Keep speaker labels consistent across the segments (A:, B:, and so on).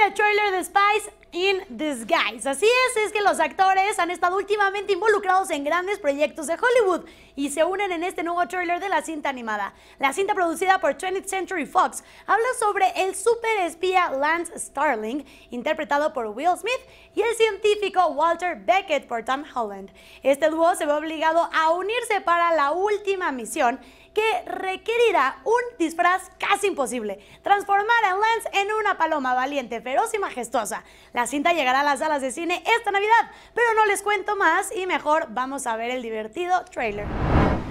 A: el trailer de Spice in Disguise. Así es, es que los actores han estado últimamente involucrados en grandes proyectos de Hollywood y se unen en este nuevo trailer de la cinta animada. La cinta producida por 20th Century Fox habla sobre el super espía Lance Starling, interpretado por Will Smith, y el científico Walter Beckett por Tom Holland. Este dúo se ve obligado a unirse para la última misión que requerirá un disfraz casi imposible. Transformar a Lance en una paloma valiente, feroz y majestuosa. La cinta llegará a las salas de cine esta Navidad, pero no les cuento más y mejor vamos a ver el divertido trailer.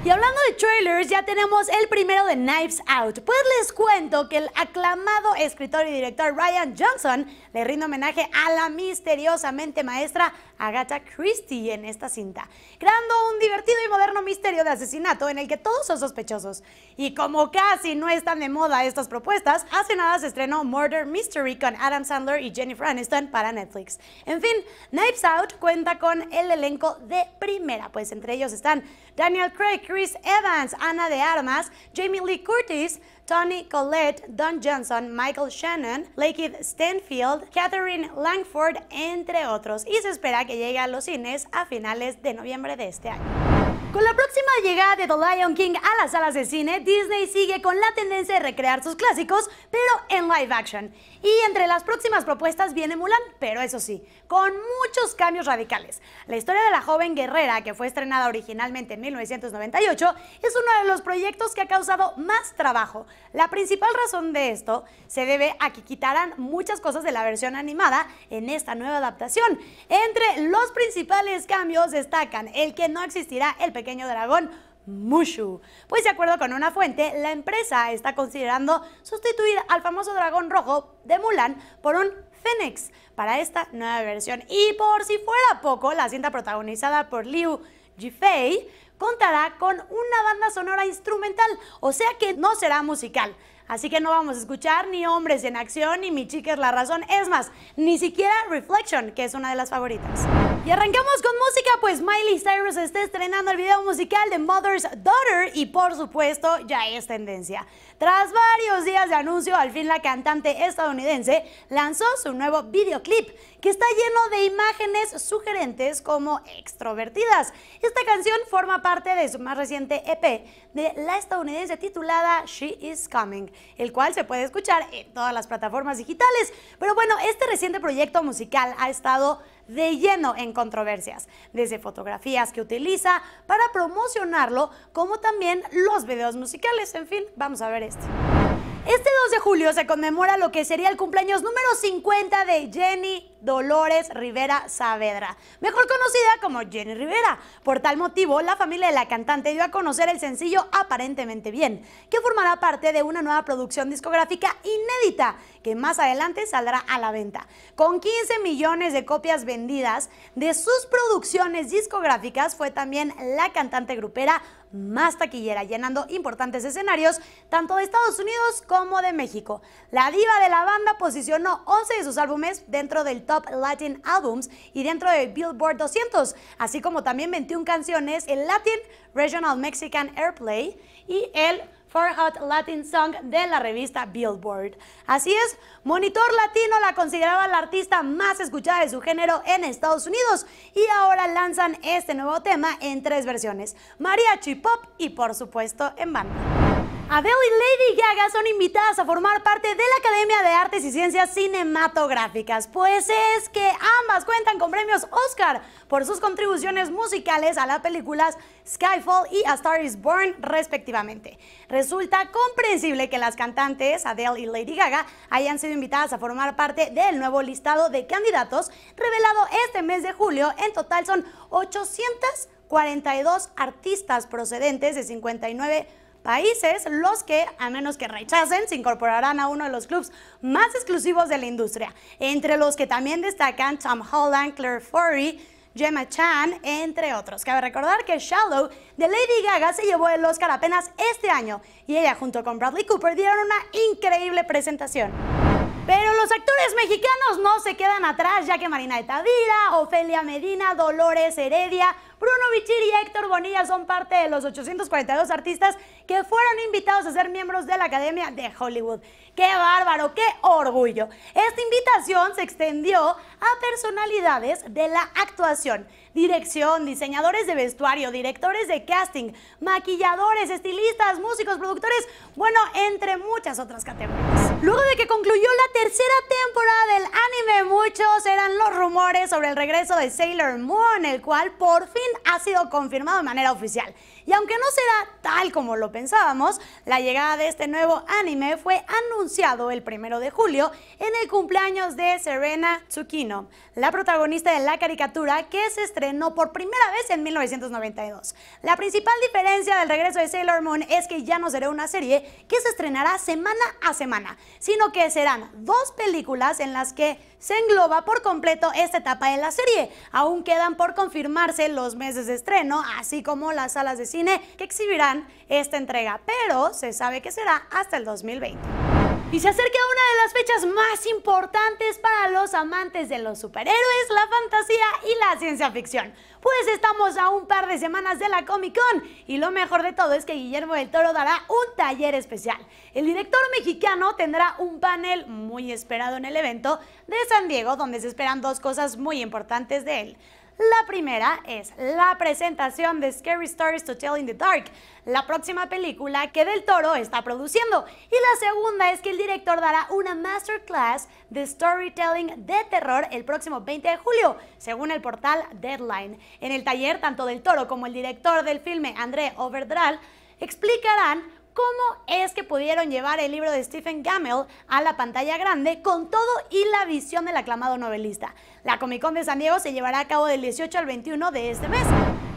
A: Y hablando de trailers, ya tenemos el primero de Knives Out. Pues les cuento que el aclamado escritor y director Ryan Johnson le rinde homenaje a la misteriosamente maestra Agatha Christie en esta cinta, creando un divertido y moderno misterio de asesinato en el que todos son sospechosos. Y como casi no están de moda estas propuestas, hace nada se estrenó Murder Mystery con Adam Sandler y Jennifer Aniston para Netflix. En fin, Knives Out cuenta con el elenco de primera, pues entre ellos están Daniel Craig, Chris Evans, Ana de Armas, Jamie Lee Curtis, Tony Collette, Don Johnson, Michael Shannon, Lakeith Stanfield, Catherine Langford, entre otros. Y se espera que Llega a los cines a finales de noviembre de este año. Con la próxima llegada de The Lion King a las salas de cine, Disney sigue con la tendencia de recrear sus clásicos, pero en live action. Y entre las próximas propuestas viene Mulan, pero eso sí, con muchos cambios radicales. La historia de la joven guerrera, que fue estrenada originalmente en 1998, es uno de los proyectos que ha causado más trabajo. La principal razón de esto se debe a que quitarán muchas cosas de la versión animada en esta nueva adaptación. Entre los principales cambios destacan el que no existirá el pequeño pequeño dragón Mushu. Pues de acuerdo con una fuente, la empresa está considerando sustituir al famoso dragón rojo de Mulan por un Fénix para esta nueva versión. Y por si fuera poco, la cinta protagonizada por Liu Jifei contará con una banda sonora instrumental, o sea que no será musical. Así que no vamos a escuchar ni Hombres en Acción, ni Mi Chica es la Razón, es más, ni siquiera Reflection, que es una de las favoritas. Y arrancamos con música, pues Miley Cyrus está estrenando el video musical de Mother's Daughter y por supuesto ya es tendencia. Tras varios días de anuncio, al fin la cantante estadounidense lanzó su nuevo videoclip que está lleno de imágenes sugerentes como extrovertidas. Esta canción forma parte de su más reciente EP de la estadounidense titulada She Is Coming, el cual se puede escuchar en todas las plataformas digitales. Pero bueno, este reciente proyecto musical ha estado de lleno en controversias, desde fotografías que utiliza para promocionarlo, como también los videos musicales. En fin, vamos a ver esto. Este 2 de julio se conmemora lo que sería el cumpleaños número 50 de Jenny Dolores Rivera Saavedra, mejor conocida como Jenny Rivera. Por tal motivo, la familia de la cantante dio a conocer el sencillo Aparentemente Bien, que formará parte de una nueva producción discográfica inédita que más adelante saldrá a la venta. Con 15 millones de copias vendidas de sus producciones discográficas, fue también la cantante grupera más taquillera, llenando importantes escenarios tanto de Estados Unidos como de México. La diva de la banda posicionó 11 de sus álbumes dentro del Latin Albums y dentro de Billboard 200, así como también 21 canciones, el Latin Regional Mexican Airplay y el For Hot Latin Song de la revista Billboard. Así es, Monitor Latino la consideraba la artista más escuchada de su género en Estados Unidos y ahora lanzan este nuevo tema en tres versiones, mariachi, pop y por supuesto en banda. Adele y Lady Gaga son invitadas a formar parte de la Academia de Artes y Ciencias Cinematográficas, pues es que ambas cuentan con premios Oscar por sus contribuciones musicales a las películas Skyfall y A Star is Born respectivamente. Resulta comprensible que las cantantes Adele y Lady Gaga hayan sido invitadas a formar parte del nuevo listado de candidatos revelado este mes de julio. En total son 842 artistas procedentes de 59 países los que, a menos que rechacen, se incorporarán a uno de los clubes más exclusivos de la industria, entre los que también destacan Tom Holland, Claire Forey, Gemma Chan, entre otros. Cabe recordar que Shallow de Lady Gaga se llevó el Oscar apenas este año y ella junto con Bradley Cooper dieron una increíble presentación. Pero los actores mexicanos no se quedan atrás, ya que Marina de Tavira, Ofelia Medina, Dolores Heredia, Bruno Bichir y Héctor Bonilla son parte de los 842 artistas que fueron invitados a ser miembros de la Academia de Hollywood. ¡Qué bárbaro! ¡Qué orgullo! Esta invitación se extendió a personalidades de la actuación, dirección, diseñadores de vestuario, directores de casting, maquilladores, estilistas, músicos, productores, bueno, entre muchas otras categorías. Luego de que concluyó la tercera temporada del anime, muchos eran los rumores sobre el regreso de Sailor Moon, el cual por fin ha sido confirmado de manera oficial. Y aunque no será tal como lo pensábamos, la llegada de este nuevo anime fue anunciado el primero de julio en el cumpleaños de Serena Tsukino, la protagonista de la caricatura que se estrenó por primera vez en 1992. La principal diferencia del regreso de Sailor Moon es que ya no será una serie que se estrenará semana a semana, sino que serán dos películas en las que se engloba por completo esta etapa de la serie. Aún quedan por confirmarse los meses de estreno, así como las salas de cine que exhibirán esta entrega, pero se sabe que será hasta el 2020. Y se acerca una de las fechas más importantes para los amantes de los superhéroes, la fantasía y la ciencia ficción. Pues estamos a un par de semanas de la Comic Con y lo mejor de todo es que Guillermo del Toro dará un taller especial. El director mexicano tendrá un panel muy esperado en el evento de San Diego donde se esperan dos cosas muy importantes de él. La primera es la presentación de Scary Stories to Tell in the Dark, la próxima película que Del Toro está produciendo. Y la segunda es que el director dará una masterclass de storytelling de terror el próximo 20 de julio, según el portal Deadline. En el taller, tanto Del Toro como el director del filme, André Overdral, explicarán cómo es que pudieron llevar el libro de Stephen Gamel a la pantalla grande con todo y la visión del aclamado novelista. La Comic Con de San Diego se llevará a cabo del 18 al 21 de este mes.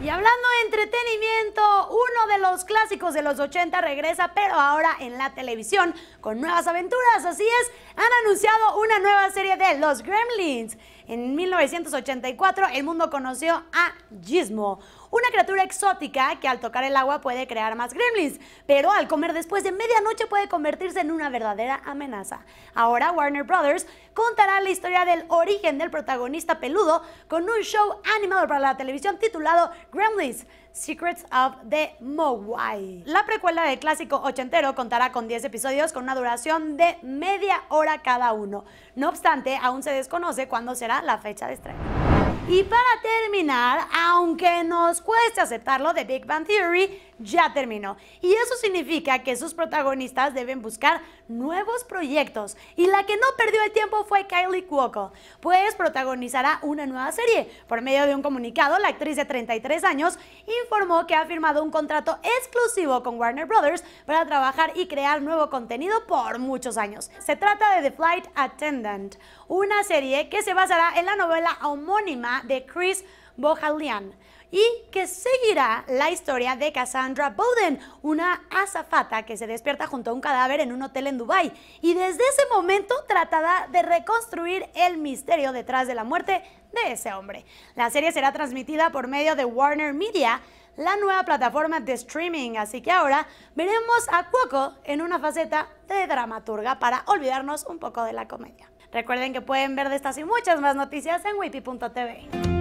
A: Y hablando de entretenimiento, uno de los clásicos de los 80 regresa, pero ahora en la televisión, con nuevas aventuras. Así es, han anunciado una nueva serie de Los Gremlins. En 1984, el mundo conoció a Gizmo, una criatura exótica que al tocar el agua puede crear más gremlins, pero al comer después de medianoche puede convertirse en una verdadera amenaza. Ahora Warner Brothers contará la historia del origen del protagonista peludo con un show animado para la televisión titulado Gremlins. Secrets of the Mogwai. La precuela del clásico ochentero contará con 10 episodios con una duración de media hora cada uno. No obstante, aún se desconoce cuándo será la fecha de estreno. Y para terminar, aunque nos cueste aceptarlo de Big Bang Theory, ya terminó. Y eso significa que sus protagonistas deben buscar nuevos proyectos. Y la que no perdió el tiempo fue Kylie Cuoco, pues protagonizará una nueva serie. Por medio de un comunicado, la actriz de 33 años informó que ha firmado un contrato exclusivo con Warner Brothers para trabajar y crear nuevo contenido por muchos años. Se trata de The Flight Attendant, una serie que se basará en la novela homónima de Chris Bohalian y que seguirá la historia de Cassandra Bowden, una azafata que se despierta junto a un cadáver en un hotel en Dubai y desde ese momento tratará de reconstruir el misterio detrás de la muerte de ese hombre. La serie será transmitida por medio de Warner Media, la nueva plataforma de streaming, así que ahora veremos a Cuoco en una faceta de dramaturga para olvidarnos un poco de la comedia. Recuerden que pueden ver de estas y muchas más noticias en wipi.tv.